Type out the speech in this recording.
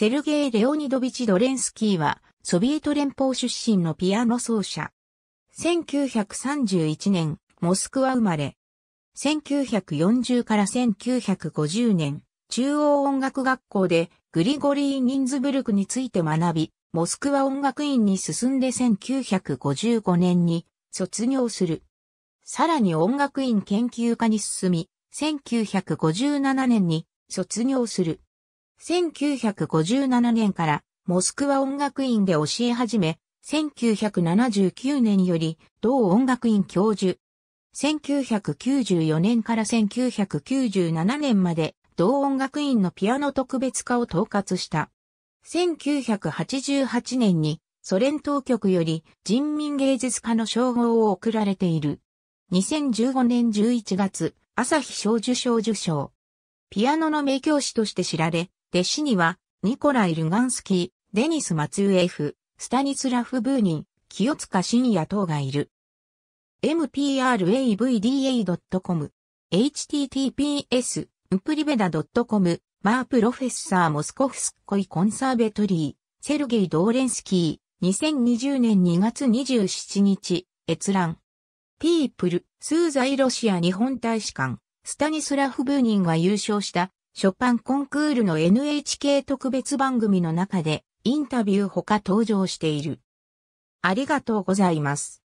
セルゲイ・レオニドビチ・ドレンスキーは、ソビエト連邦出身のピアノ奏者。1931年、モスクワ生まれ。1940から1950年、中央音楽学校でグリゴリー・ニンズブルクについて学び、モスクワ音楽院に進んで1955年に卒業する。さらに音楽院研究科に進み、1957年に卒業する。1957年からモスクワ音楽院で教え始め、1979年より同音楽院教授。1994年から1997年まで同音楽院のピアノ特別科を統括した。1988年にソ連当局より人民芸術家の称号を贈られている。2015年11月、朝日小受賞受賞。ピアノの名教師として知られ、弟子には、ニコライ・ルガンスキー、デニス・マツユエフ、スタニスラフ・ブーニン、清塚信也等がいる。mpravda.com https プリベダ .com マープロフェッサーモスコフスコイコンサーベトリーセルゲイ・ドーレンスキー2020年2月27日閲覧ピープルスーザイロシア日本大使館スタニスラフ・ブーニンが優勝したショパンコンクールの NHK 特別番組の中でインタビューほか登場している。ありがとうございます。